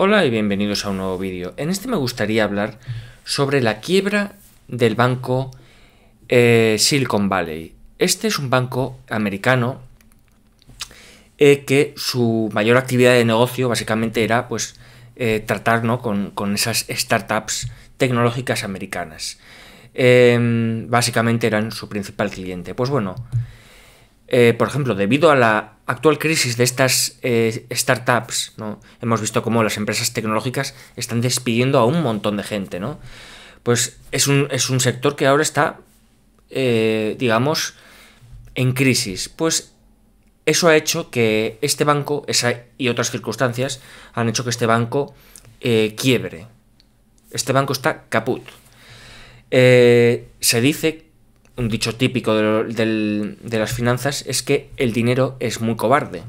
Hola y bienvenidos a un nuevo vídeo. En este me gustaría hablar sobre la quiebra del banco eh, Silicon Valley. Este es un banco americano eh, que su mayor actividad de negocio básicamente era pues eh, tratar con, con, esas startups tecnológicas americanas. Em, básicamente eran su principal cliente. Pues bueno, eh, por ejemplo, debido a la actual crisis de estas eh, startups, ¿no? hemos visto cómo las empresas tecnológicas están despidiendo a un montón de gente, ¿no? Pues es un, sector que ahora está, eh, digamos, en crisis. Pues eso ha hecho que este banco, esa y otras circunstancias, han hecho que este banco quiebre. Este banco está caput. se dice un dicho típico de, las finanzas es que el dinero es muy cobarde.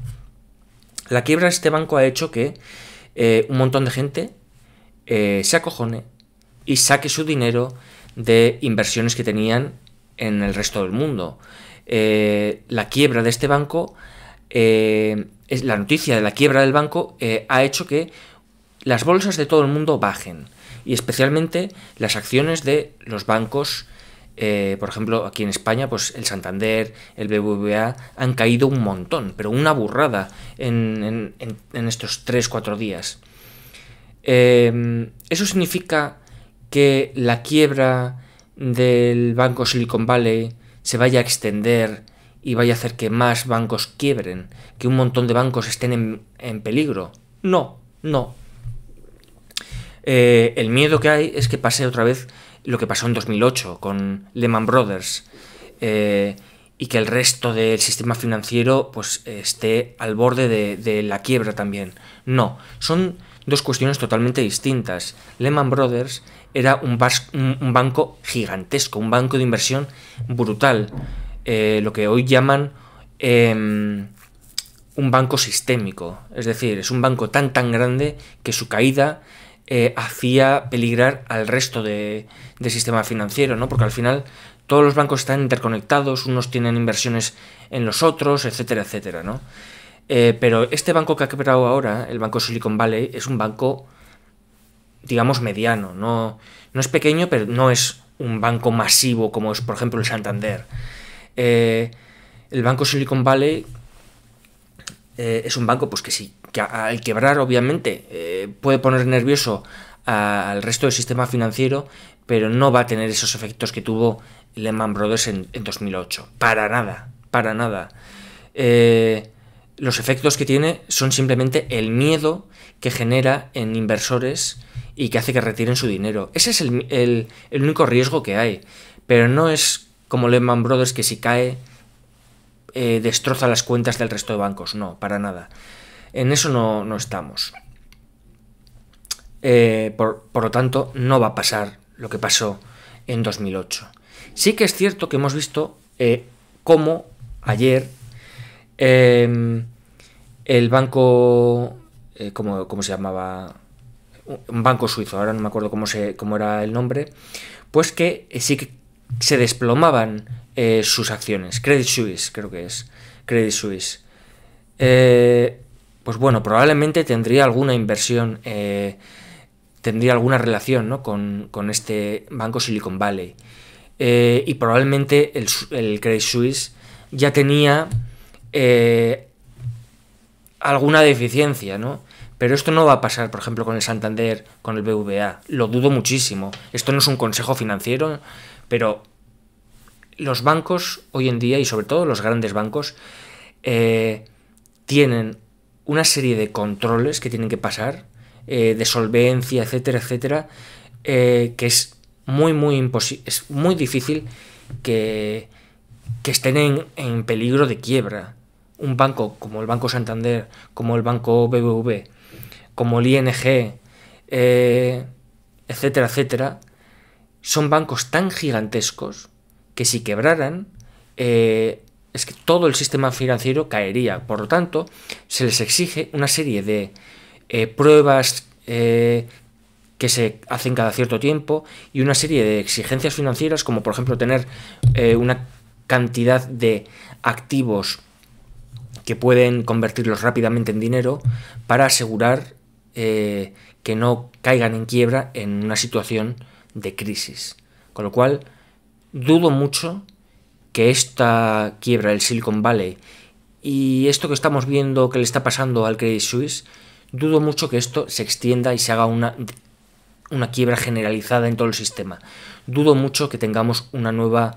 La quiebra de este banco ha hecho que eh, un montón de gente eh, se acojone y saque su dinero de inversiones que tenían en el resto del mundo. Eh, la quiebra de este banco, es, la noticia de la quiebra del banco ha hecho que las bolsas de todo el mundo bajen y especialmente las acciones de los bancos eh, por ejemplo, aquí en España, pues el Santander, el BBVA han caído un montón, pero una burrada en, estos 3-4 días. Em, ¿Eso significa que la quiebra del banco Silicon Valley se vaya a extender y vaya a hacer que más bancos quiebren, que un montón de bancos estén en, peligro? No, no. Eh, el miedo que hay es que pase otra vez lo que pasó en 2008 con Lehman Brothers eh, y que el resto del sistema financiero pues esté al borde de, la quiebra también. No, son dos cuestiones totalmente distintas. Lehman Brothers era un, banco gigantesco, un banco de inversión brutal, eh, lo que hoy llaman em, un banco sistémico. Es decir, es un banco tan tan grande que su caída eh, hacía peligrar al resto del sistema financiero, ¿no? Porque al final todos los bancos están interconectados, unos tienen inversiones en los otros, etcétera, etcétera, eh, pero este banco que ha quebrado ahora, el banco Silicon Valley, es un banco, digamos, mediano. No, no es pequeño, pero no es un banco masivo como es, por ejemplo, el Santander. Eh, el banco Silicon Valley es un banco pues, que sí, que al quebrar obviamente eh, puede poner nervioso al resto del sistema financiero, pero no va a tener esos efectos que tuvo Lehman Brothers en, 2008. Para nada, para nada. Eh, los efectos que tiene son simplemente el miedo que genera en inversores y que hace que retiren su dinero. Ese es el, único riesgo que hay. Pero no es como Lehman Brothers que si cae eh, destroza las cuentas del resto de bancos. No, para nada. En eso no, no estamos. Eh, por, lo tanto, no va a pasar lo que pasó en 2008. Sí que es cierto que hemos visto eh, cómo ayer em, el banco, eh, como ¿cómo, se llamaba? Un banco suizo, ahora no me acuerdo cómo, se, cómo era el nombre, pues que sí que se desplomaban sus acciones. Credit Suisse, creo que es. Credit Suisse pues bueno, probablemente tendría alguna inversión, eh, tendría alguna relación con, este banco Silicon Valley. Eh, y probablemente el, Credit Suisse ya tenía eh, alguna deficiencia, ¿no? Pero esto no va a pasar, por ejemplo, con el Santander, con el BVA. Lo dudo muchísimo. Esto no es un consejo financiero, pero los bancos hoy en día, y sobre todo los grandes bancos, tienen una serie de controles que tienen que pasar, eh, de solvencia, etcétera, etcétera, eh, que es muy, muy imposible, es muy difícil que, que estén en, peligro de quiebra. Un banco como el Banco Santander, como el Banco BBV, como el ING, eh, etcétera, etcétera, son bancos tan gigantescos que si quebraran, es que todo el sistema financiero caería. Por lo tanto, se les exige una serie de eh, pruebas eh, que se hacen cada cierto tiempo y una serie de exigencias financieras, como por ejemplo tener eh, una cantidad de activos que pueden convertirlos rápidamente en dinero para asegurar que no caigan en quiebra en una situación de crisis. Con lo cual, dudo mucho esta quiebra del Silicon Valley y esto que estamos viendo que le está pasando al Credit Suisse, dudo mucho que esto se extienda y se haga una, una quiebra generalizada en todo el sistema. Dudo mucho que tengamos una nueva,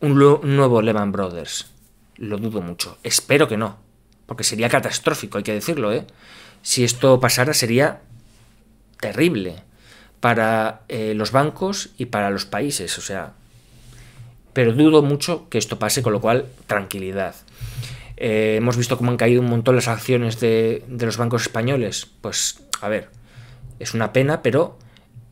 un, nuevo Lehman Brothers. Lo dudo mucho. Espero que no, porque sería catastrófico, hay que decirlo, ¿eh? Si esto pasara sería terrible para eh, los bancos y para los países. O sea, pero dudo mucho que esto pase, con lo cual, tranquilidad. Eh, hemos visto cómo han caído un montón las acciones de, los bancos españoles. Pues, a ver, es una pena, pero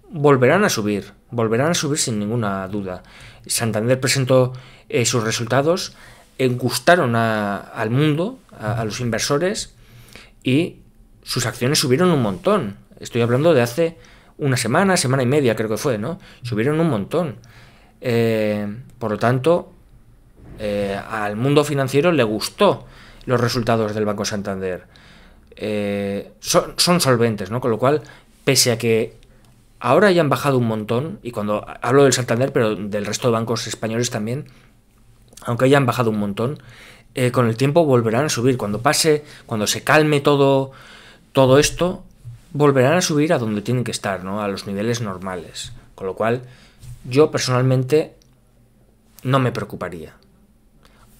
volverán a subir, volverán a subir sin ninguna duda. Santander presentó eh, sus resultados, engustaron al mundo, a, los inversores, y sus acciones subieron un montón. Estoy hablando de hace una semana, semana y media creo que fue, ¿no? Subieron un montón. Eh, por lo tanto, eh, al mundo financiero le gustó los resultados del Banco Santander. Eh, son, solventes, ¿no? Con lo cual, pese a que ahora hayan bajado un montón, y cuando hablo del Santander, pero del resto de bancos españoles también, aunque hayan bajado un montón, con el tiempo volverán a subir. Cuando pase, cuando se calme todo, todo esto, volverán a subir a donde tienen que estar, ¿no? A los niveles normales. Con lo cual, yo personalmente no me preocuparía.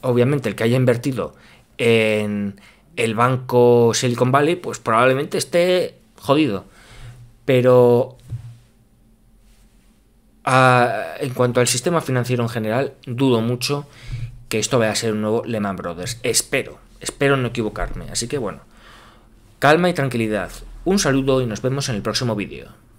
Obviamente el que haya invertido en el banco Silicon Valley, pues probablemente esté jodido. Pero en cuanto al sistema financiero en general, dudo mucho que esto vaya a ser un nuevo Lehman Brothers. Espero, espero no equivocarme. Así que bueno, calma y tranquilidad. Un saludo y nos vemos en el próximo vídeo.